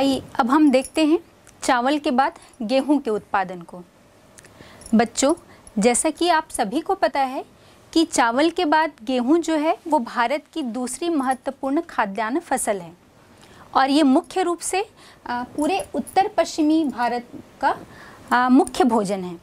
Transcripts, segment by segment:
आइए अब हम देखते हैं चावल के बाद गेहूं के उत्पादन को बच्चों जैसा कि आप सभी को पता है कि चावल के बाद गेहूं जो है वो भारत की दूसरी महत्वपूर्ण खाद्यान्न फसल है और ये मुख्य रूप से पूरे उत्तर पश्चिमी भारत का मुख्य भोजन है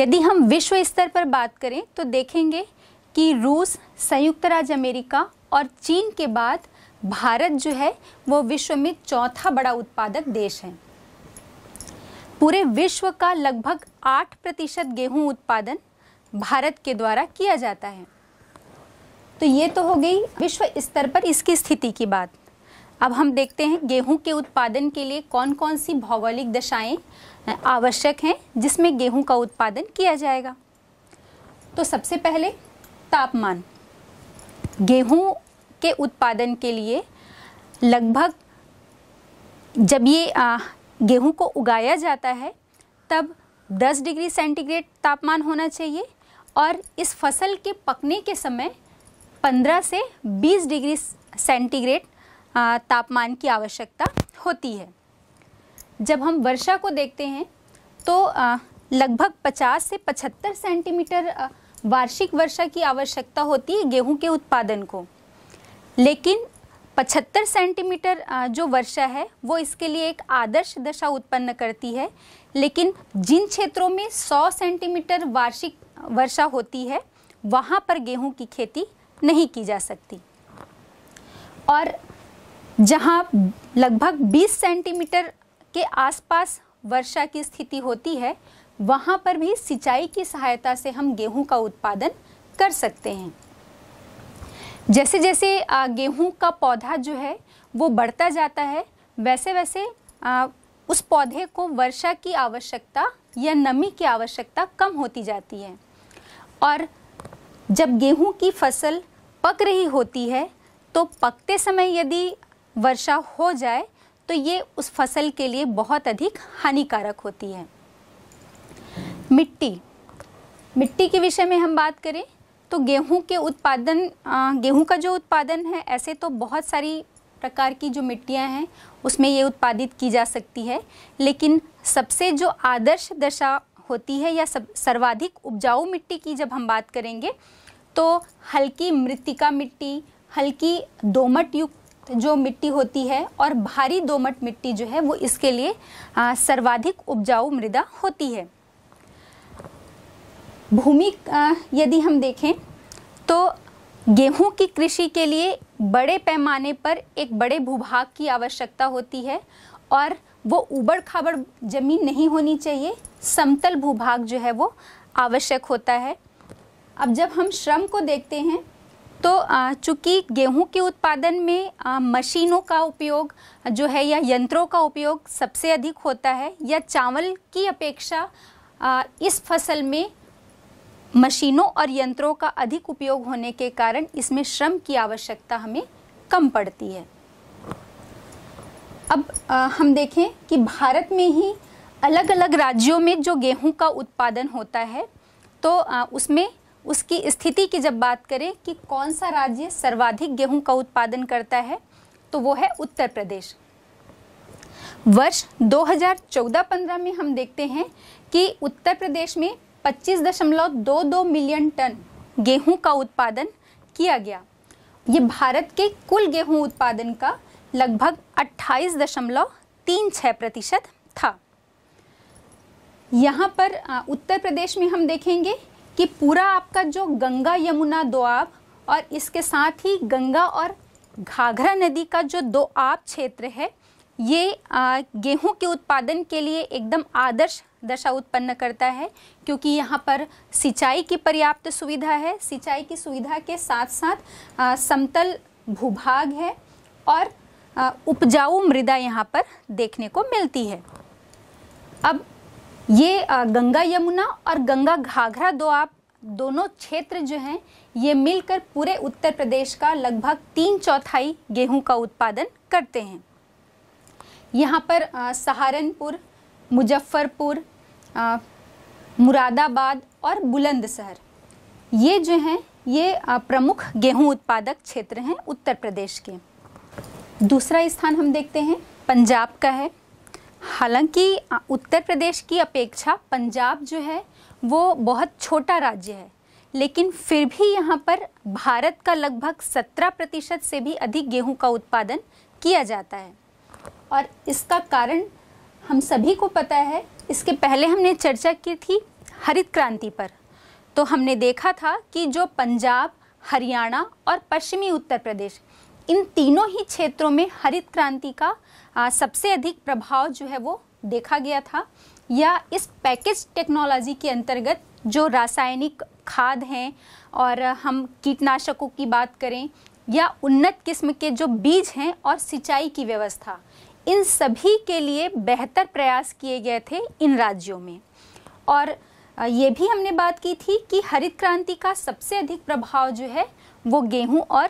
यदि हम विश्व स्तर पर बात करें तो देखेंगे कि रूस संयुक्त राज्य अमेरिका और चीन के बाद भारत जो है वो विश्व में चौथा बड़ा उत्पादक देश है पूरे विश्व का लगभग आठ प्रतिशत गेहूँ उत्पादन भारत के द्वारा किया जाता है तो ये तो हो गई विश्व स्तर पर इसकी स्थिति की बात अब हम देखते हैं गेहूं के उत्पादन के लिए कौन कौन सी भौगोलिक दशाएं आवश्यक हैं जिसमें गेहूं का उत्पादन किया जाएगा तो सबसे पहले तापमान गेहूं के उत्पादन के लिए लगभग जब ये गेहूं को उगाया जाता है तब 10 डिग्री सेंटीग्रेड तापमान होना चाहिए और इस फसल के पकने के समय 15 से 20 डिग्री सेंटीग्रेड तापमान की आवश्यकता होती है जब हम वर्षा को देखते हैं तो लगभग 50 से 75 सेंटीमीटर वार्षिक वर्षा की आवश्यकता होती है गेहूं के उत्पादन को लेकिन 75 सेंटीमीटर जो वर्षा है वो इसके लिए एक आदर्श दशा उत्पन्न करती है लेकिन जिन क्षेत्रों में 100 सेंटीमीटर वार्षिक वर्षा होती है वहाँ पर गेहूं की खेती नहीं की जा सकती और जहाँ लगभग 20 सेंटीमीटर के आसपास वर्षा की स्थिति होती है वहाँ पर भी सिंचाई की सहायता से हम गेहूं का उत्पादन कर सकते हैं जैसे जैसे गेहूं का पौधा जो है वो बढ़ता जाता है वैसे वैसे उस पौधे को वर्षा की आवश्यकता या नमी की आवश्यकता कम होती जाती है और जब गेहूं की फसल पक रही होती है तो पकते समय यदि वर्षा हो जाए तो ये उस फसल के लिए बहुत अधिक हानिकारक होती है मिट्टी मिट्टी के विषय में हम बात करें तो गेहूं के उत्पादन गेहूं का जो उत्पादन है ऐसे तो बहुत सारी प्रकार की जो मिट्टियां हैं उसमें ये उत्पादित की जा सकती है लेकिन सबसे जो आदर्श दशा होती है या सब सर्वाधिक उपजाऊ मिट्टी की जब हम बात करेंगे तो हल्की मृतिका मिट्टी हल्की दोमट युक्त जो मिट्टी होती है और भारी दोमट मिट्टी जो है वो इसके लिए सर्वाधिक उपजाऊ मृदा होती है भूमि यदि हम देखें तो गेहूं की कृषि के लिए बड़े पैमाने पर एक बड़े भूभाग की आवश्यकता होती है और वो उबड़ खाबड़ ज़मीन नहीं होनी चाहिए समतल भूभाग जो है वो आवश्यक होता है अब जब हम श्रम को देखते हैं तो चूँकि गेहूं के उत्पादन में मशीनों का उपयोग जो है या यंत्रों का उपयोग सबसे अधिक होता है या चावल की अपेक्षा इस फसल में मशीनों और यंत्रों का अधिक उपयोग होने के कारण इसमें श्रम की आवश्यकता हमें कम पड़ती है अब आ, हम देखें कि भारत में ही अलग अलग राज्यों में जो गेहूं का उत्पादन होता है तो आ, उसमें उसकी स्थिति की जब बात करें कि कौन सा राज्य सर्वाधिक गेहूं का उत्पादन करता है तो वो है उत्तर प्रदेश वर्ष 2014-15 में हम देखते हैं कि उत्तर प्रदेश में 25.22 मिलियन टन गेहूं का उत्पादन किया गया ये भारत के कुल गेहूं उत्पादन का लगभग 28.36 प्रतिशत था यहाँ पर उत्तर प्रदेश में हम देखेंगे कि पूरा आपका जो गंगा यमुना दोआब और इसके साथ ही गंगा और घाघरा नदी का जो दोआब क्षेत्र है ये गेहूं के उत्पादन के लिए एकदम आदर्श दशा उत्पन्न करता है क्योंकि यहाँ पर सिंचाई की पर्याप्त सुविधा है सिंचाई की सुविधा के साथ साथ समतल भूभाग है और उपजाऊ मृदा यहाँ पर देखने को मिलती है अब ये गंगा यमुना और गंगा घाघरा दो आप दोनों क्षेत्र जो हैं ये मिलकर पूरे उत्तर प्रदेश का लगभग तीन चौथाई गेहूं का उत्पादन करते हैं यहाँ पर सहारनपुर मुजफ्फरपुर मुरादाबाद और बुलंदशहर ये जो हैं ये प्रमुख गेहूं उत्पादक क्षेत्र हैं उत्तर प्रदेश के दूसरा स्थान हम देखते हैं पंजाब का है हालांकि उत्तर प्रदेश की अपेक्षा पंजाब जो है वो बहुत छोटा राज्य है लेकिन फिर भी यहाँ पर भारत का लगभग 17 प्रतिशत से भी अधिक गेहूं का उत्पादन किया जाता है और इसका कारण हम सभी को पता है इसके पहले हमने चर्चा की थी हरित क्रांति पर तो हमने देखा था कि जो पंजाब हरियाणा और पश्चिमी उत्तर प्रदेश इन तीनों ही क्षेत्रों में हरित क्रांति का आ, सबसे अधिक प्रभाव जो है वो देखा गया था या इस पैकेज टेक्नोलॉजी के अंतर्गत जो रासायनिक खाद हैं और हम कीटनाशकों की बात करें या उन्नत किस्म के जो बीज हैं और सिंचाई की व्यवस्था इन सभी के लिए बेहतर प्रयास किए गए थे इन राज्यों में और ये भी हमने बात की थी कि हरित क्रांति का सबसे अधिक प्रभाव जो है वो गेहूं और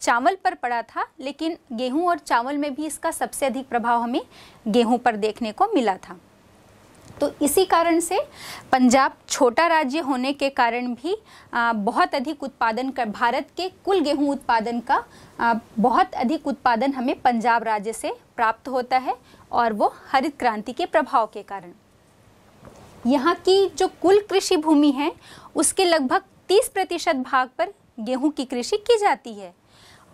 चावल पर पड़ा था लेकिन गेहूं और चावल में भी इसका सबसे अधिक प्रभाव हमें गेहूं पर देखने को मिला था तो इसी कारण से पंजाब छोटा राज्य होने के कारण भी बहुत अधिक उत्पादन कर भारत के कुल गेहूं उत्पादन का बहुत अधिक उत्पादन हमें पंजाब राज्य से प्राप्त होता है और वो हरित क्रांति के प्रभाव के कारण यहाँ की जो कुल कृषि भूमि है उसके लगभग 30 प्रतिशत भाग पर गेहूं की कृषि की जाती है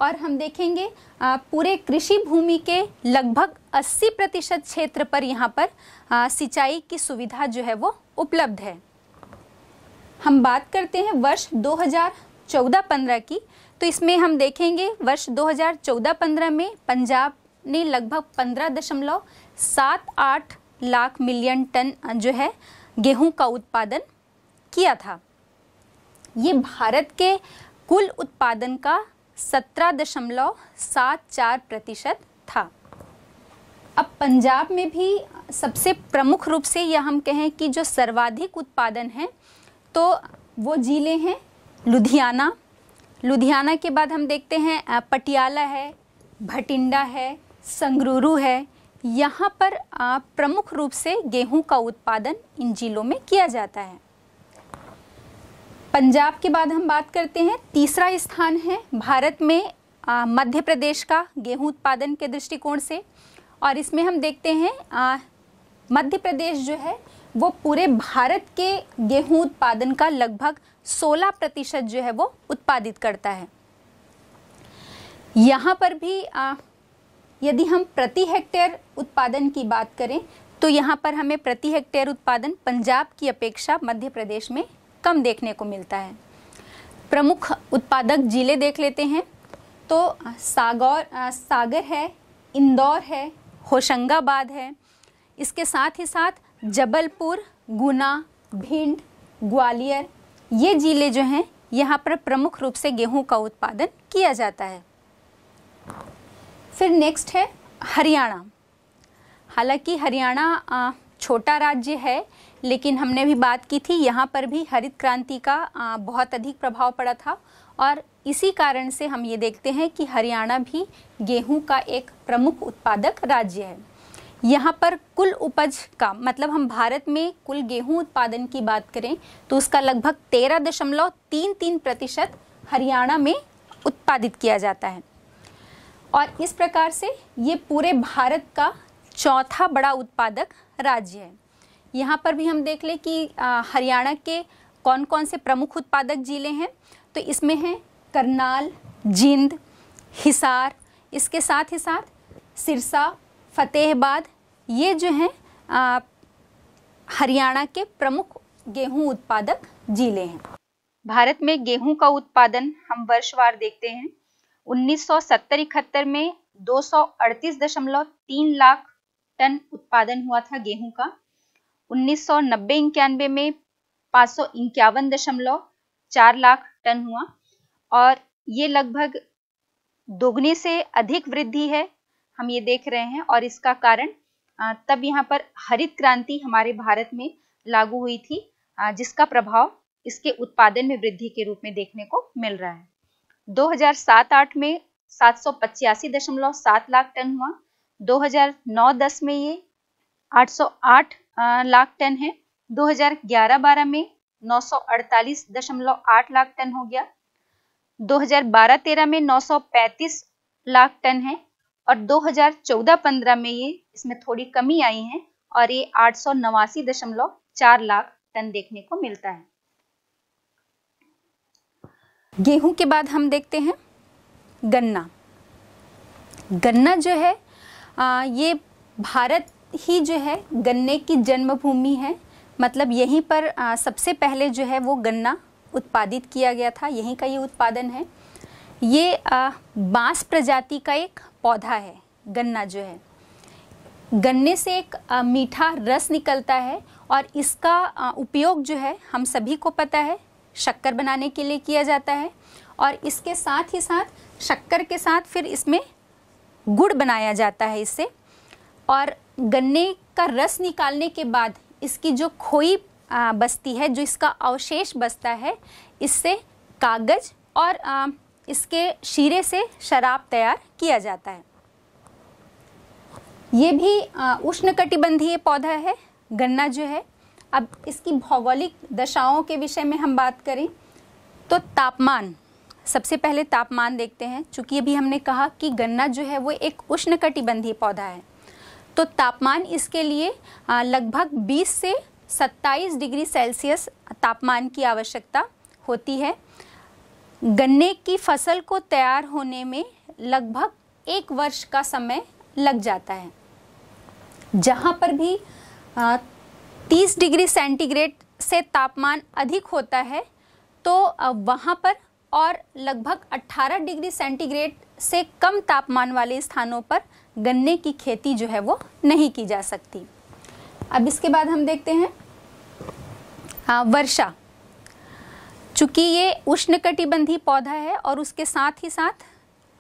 और हम देखेंगे पूरे कृषि भूमि के लगभग 80 प्रतिशत क्षेत्र पर यहाँ पर सिंचाई की सुविधा जो है वो उपलब्ध है हम बात करते हैं वर्ष 2014-15 की तो इसमें हम देखेंगे वर्ष 2014-15 में पंजाब ने लगभग पंद्रह दशमलव सात आठ लाख मिलियन टन जो है गेहूं का उत्पादन किया था ये भारत के कुल उत्पादन का सत्रह दशमलव सात चार प्रतिशत था अब पंजाब में भी सबसे प्रमुख रूप से यह हम कहें कि जो सर्वाधिक उत्पादन है तो वो ज़िले हैं लुधियाना लुधियाना के बाद हम देखते हैं पटियाला है भटिंडा है संगरूरू है यहाँ पर प्रमुख रूप से गेहूं का उत्पादन इन जिलों में किया जाता है पंजाब के बाद हम बात करते हैं तीसरा स्थान है भारत में मध्य प्रदेश का गेहूं उत्पादन के दृष्टिकोण से और इसमें हम देखते हैं मध्य प्रदेश जो है वो पूरे भारत के गेहूं उत्पादन का लगभग 16 प्रतिशत जो है वो उत्पादित करता है यहाँ पर भी आ, यदि हम प्रति हेक्टेयर उत्पादन की बात करें तो यहाँ पर हमें प्रति हेक्टेयर उत्पादन पंजाब की अपेक्षा मध्य प्रदेश में कम देखने को मिलता है प्रमुख उत्पादक ज़िले देख लेते हैं तो सागर सागर है इंदौर है होशंगाबाद है इसके साथ ही साथ जबलपुर गुना भिंड ग्वालियर ये ज़िले जो हैं यहाँ पर प्रमुख रूप से गेहूं का उत्पादन किया जाता है फिर नेक्स्ट है हरियाणा हालांकि हरियाणा छोटा राज्य है लेकिन हमने भी बात की थी यहाँ पर भी हरित क्रांति का बहुत अधिक प्रभाव पड़ा था और इसी कारण से हम ये देखते हैं कि हरियाणा भी गेहूं का एक प्रमुख उत्पादक राज्य है यहाँ पर कुल उपज का मतलब हम भारत में कुल गेहूं उत्पादन की बात करें तो उसका लगभग तेरह दशमलव तीन तीन प्रतिशत हरियाणा में उत्पादित किया जाता है और इस प्रकार से ये पूरे भारत का चौथा बड़ा उत्पादक राज्य है यहाँ पर भी हम देख लें कि हरियाणा के कौन कौन से प्रमुख उत्पादक ज़िले हैं तो इसमें हैं करनाल जिंद हिसार इसके साथ ही साथ सिरसा फतेहबाद ये जो हैं हरियाणा के प्रमुख गेहूं उत्पादक जिले हैं भारत में गेहूं का उत्पादन हम वर्षवार देखते हैं 1970-71 में 238.3 लाख टन उत्पादन हुआ था गेहूं का उन्नीस सौ नब्बे इक्यानवे में पाँच सौ इक्यावन दशमलव चार लाख टन हुआ और ये लगभग दोगुने से अधिक वृद्धि है हम ये देख रहे हैं और इसका कारण तब यहाँ पर हरित क्रांति हमारे भारत में लागू हुई थी जिसका प्रभाव इसके उत्पादन में वृद्धि के रूप में देखने को मिल रहा है 2007-8 में सात लाख टन हुआ 2009-10 में ये 808 लाख टन है 2011-12 में 948.8 लाख टन हो गया 2012-13 में 935 लाख टन है और 2014-15 में ये इसमें थोड़ी कमी आई है और ये आठ लाख टन देखने को मिलता है गेहूं के बाद हम देखते हैं गन्ना गन्ना जो है आ, ये भारत ही जो है गन्ने की जन्मभूमि है मतलब यहीं पर आ, सबसे पहले जो है वो गन्ना उत्पादित किया गया था यहीं का ये उत्पादन है ये आ, बांस प्रजाति का एक पौधा है गन्ना जो है गन्ने से एक आ, मीठा रस निकलता है और इसका आ, उपयोग जो है हम सभी को पता है शक्कर बनाने के लिए किया जाता है और इसके साथ ही साथ शक्कर के साथ फिर इसमें गुड़ बनाया जाता है इससे और गन्ने का रस निकालने के बाद इसकी जो खोई बसती है जो इसका अवशेष बसता है इससे कागज और इसके शीरे से शराब तैयार किया जाता है ये भी उष्णकटिबंधीय पौधा है गन्ना जो है अब इसकी भौगोलिक दशाओं के विषय में हम बात करें तो तापमान सबसे पहले तापमान देखते हैं चूंकि अभी हमने कहा कि गन्ना जो है वो एक उष्णकटिबंधीय पौधा है तो तापमान इसके लिए लगभग 20 से 27 डिग्री सेल्सियस तापमान की आवश्यकता होती है गन्ने की फसल को तैयार होने में लगभग एक वर्ष का समय लग जाता है जहाँ पर भी आ, 30 डिग्री सेंटीग्रेड से तापमान अधिक होता है तो वहाँ पर और लगभग 18 डिग्री सेंटीग्रेड से कम तापमान वाले स्थानों पर गन्ने की खेती जो है वो नहीं की जा सकती अब इसके बाद हम देखते हैं हाँ वर्षा चूंकि ये उष्णकटिबंधी पौधा है और उसके साथ ही साथ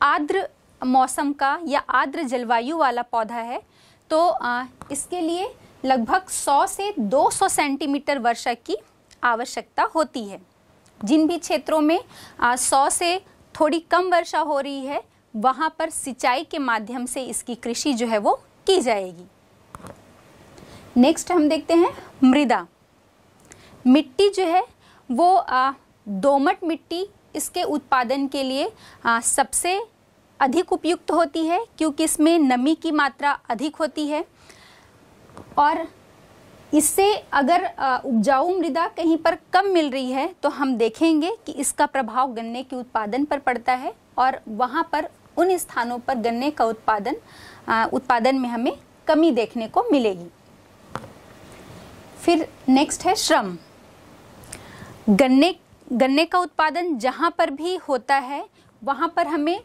आर्द्र मौसम का या आर्द्र जलवायु वाला पौधा है तो आ, इसके लिए लगभग 100 से 200 सेंटीमीटर वर्षा की आवश्यकता होती है जिन भी क्षेत्रों में आ, 100 से थोड़ी कम वर्षा हो रही है वहाँ पर सिंचाई के माध्यम से इसकी कृषि जो है वो की जाएगी नेक्स्ट हम देखते हैं मृदा मिट्टी जो है वो आ, दोमट मिट्टी इसके उत्पादन के लिए आ, सबसे अधिक उपयुक्त होती है क्योंकि इसमें नमी की मात्रा अधिक होती है और इससे अगर उपजाऊ मृदा कहीं पर कम मिल रही है तो हम देखेंगे कि इसका प्रभाव गन्ने के उत्पादन पर पड़ता है और वहाँ पर उन स्थानों पर गन्ने का उत्पादन उत्पादन में हमें कमी देखने को मिलेगी फिर नेक्स्ट है श्रम गन्ने गन्ने का उत्पादन जहाँ पर भी होता है वहाँ पर हमें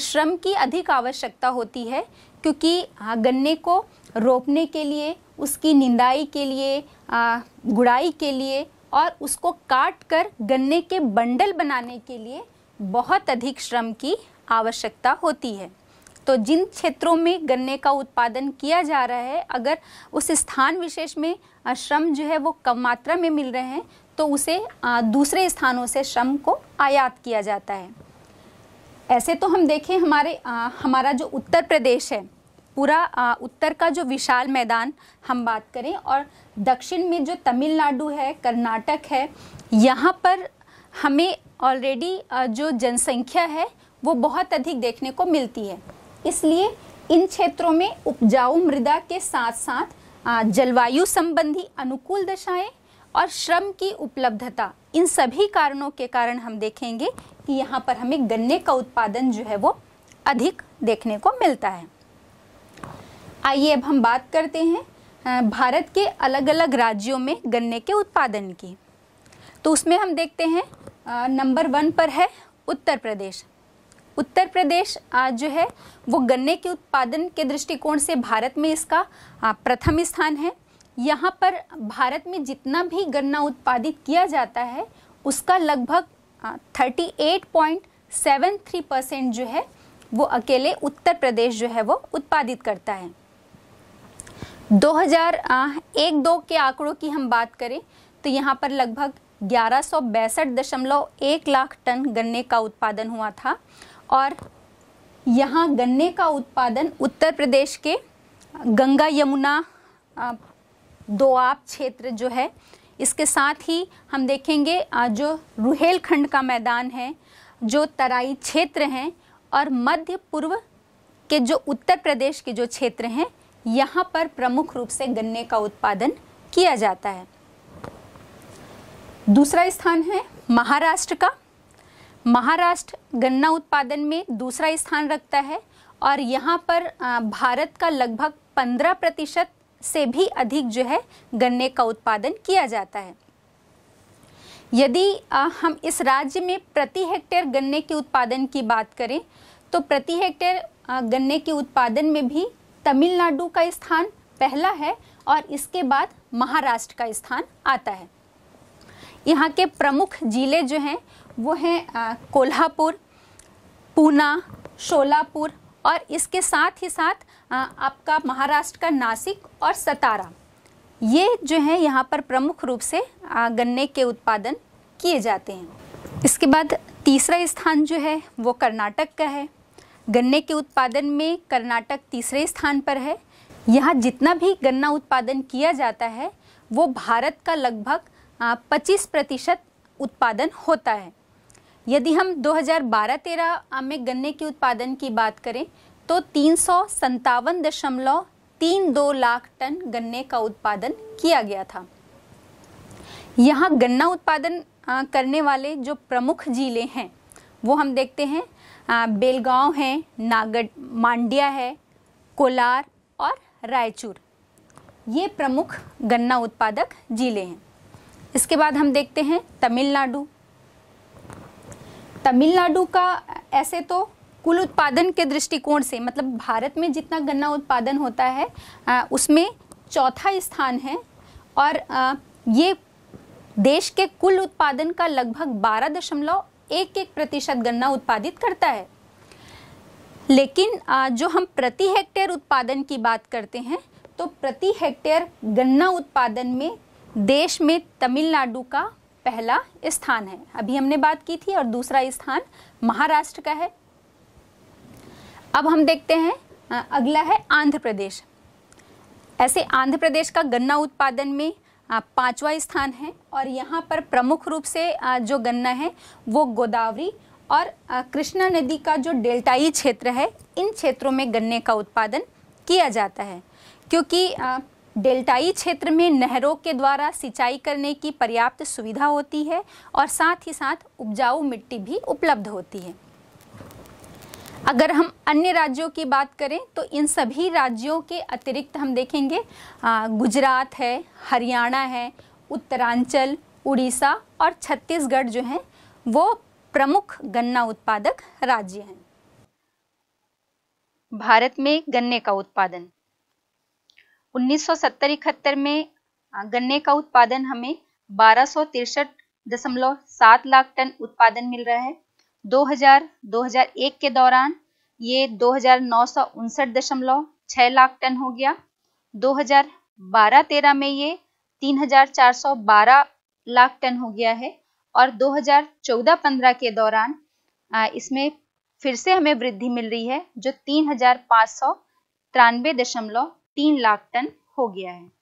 श्रम की अधिक आवश्यकता होती है क्योंकि हाँ, गन्ने को रोपने के लिए उसकी निंदाई के लिए गुड़ाई के लिए और उसको काट कर गन्ने के बंडल बनाने के लिए बहुत अधिक श्रम की आवश्यकता होती है तो जिन क्षेत्रों में गन्ने का उत्पादन किया जा रहा है अगर उस स्थान विशेष में श्रम जो है वो कम मात्रा में मिल रहे हैं तो उसे दूसरे स्थानों से श्रम को आयात किया जाता है ऐसे तो हम देखें हमारे हमारा जो उत्तर प्रदेश है पूरा उत्तर का जो विशाल मैदान हम बात करें और दक्षिण में जो तमिलनाडु है कर्नाटक है यहाँ पर हमें ऑलरेडी जो जनसंख्या है वो बहुत अधिक देखने को मिलती है इसलिए इन क्षेत्रों में उपजाऊ मृदा के साथ साथ जलवायु संबंधी अनुकूल दशाएं और श्रम की उपलब्धता इन सभी कारणों के कारण हम देखेंगे कि यहाँ पर हमें गन्ने का उत्पादन जो है वो अधिक देखने को मिलता है आइए अब हम बात करते हैं भारत के अलग अलग राज्यों में गन्ने के उत्पादन की तो उसमें हम देखते हैं नंबर वन पर है उत्तर प्रदेश उत्तर प्रदेश आज जो है वो गन्ने के उत्पादन के दृष्टिकोण से भारत में इसका प्रथम स्थान है यहाँ पर भारत में जितना भी गन्ना उत्पादित किया जाता है उसका लगभग 38.73 परसेंट जो है वो अकेले उत्तर प्रदेश जो है वो उत्पादित करता है एक दो के आंकड़ों की हम बात करें तो यहाँ पर लगभग ग्यारह लाख टन गन्ने का उत्पादन हुआ था और यहाँ गन्ने का उत्पादन उत्तर प्रदेश के गंगा यमुना दोआब क्षेत्र जो है इसके साथ ही हम देखेंगे जो रुहेलखंड का मैदान है जो तराई क्षेत्र हैं और मध्य पूर्व के जो उत्तर प्रदेश के जो क्षेत्र हैं यहाँ पर प्रमुख रूप से गन्ने का उत्पादन किया जाता है दूसरा स्थान है महाराष्ट्र का महाराष्ट्र गन्ना उत्पादन में दूसरा स्थान रखता है और यहाँ पर भारत का लगभग 15 प्रतिशत से भी अधिक जो है गन्ने का उत्पादन किया जाता है यदि हम इस राज्य में प्रति हेक्टेयर गन्ने के उत्पादन की बात करें तो प्रति हेक्टेयर गन्ने के उत्पादन में भी तमिलनाडु का स्थान पहला है और इसके बाद महाराष्ट्र का स्थान आता है यहाँ के प्रमुख ज़िले जो हैं वो हैं कोल्हापुर पूना शोलापुर और इसके साथ ही साथ आ, आपका महाराष्ट्र का नासिक और सतारा ये जो है यहाँ पर प्रमुख रूप से आ, गन्ने के उत्पादन किए जाते हैं इसके बाद तीसरा स्थान जो है वो कर्नाटक का है गन्ने के उत्पादन में कर्नाटक तीसरे स्थान पर है यहाँ जितना भी गन्ना उत्पादन किया जाता है वो भारत का लगभग 25 प्रतिशत उत्पादन होता है यदि हम 2012-13 में गन्ने के उत्पादन की बात करें तो तीन दशमलव तीन दो लाख टन गन्ने का उत्पादन किया गया था यहाँ गन्ना उत्पादन करने वाले जो प्रमुख जिले हैं वो हम देखते हैं बेलगांव है नागड मांड्या है कोलार और रायचूर ये प्रमुख गन्ना उत्पादक जिले हैं इसके बाद हम देखते हैं तमिलनाडु तमिलनाडु का ऐसे तो कुल उत्पादन के दृष्टिकोण से मतलब भारत में जितना गन्ना उत्पादन होता है आ, उसमें चौथा स्थान है और आ, ये देश के कुल उत्पादन का लगभग बारह दशमलव एक एक प्रतिशत गन्ना उत्पादित करता है लेकिन जो हम प्रति हेक्टेयर उत्पादन की बात करते हैं तो प्रति हेक्टेयर गन्ना उत्पादन में देश में तमिलनाडु का पहला स्थान है अभी हमने बात की थी और दूसरा स्थान महाराष्ट्र का है अब हम देखते हैं अगला है आंध्र प्रदेश ऐसे आंध्र प्रदेश का गन्ना उत्पादन में पांचवा स्थान है और यहाँ पर प्रमुख रूप से जो गन्ना है वो गोदावरी और कृष्णा नदी का जो डेल्टाई क्षेत्र है इन क्षेत्रों में गन्ने का उत्पादन किया जाता है क्योंकि डेल्टाई क्षेत्र में नहरों के द्वारा सिंचाई करने की पर्याप्त सुविधा होती है और साथ ही साथ उपजाऊ मिट्टी भी उपलब्ध होती है अगर हम अन्य राज्यों की बात करें तो इन सभी राज्यों के अतिरिक्त हम देखेंगे गुजरात है हरियाणा है उत्तरांचल उड़ीसा और छत्तीसगढ़ जो हैं वो प्रमुख गन्ना उत्पादक राज्य हैं भारत में गन्ने का उत्पादन 1970-71 में गन्ने का उत्पादन हमें बारह दशमलव सात लाख टन उत्पादन मिल रहा है 2000 2001 के दौरान ये दो लाख टन हो गया 2012-13 में ये 3412 लाख टन हो गया है और 2014-15 के दौरान इसमें फिर से हमें वृद्धि मिल रही है जो तीन हजार सौ दशमलव तीन लाख टन हो गया है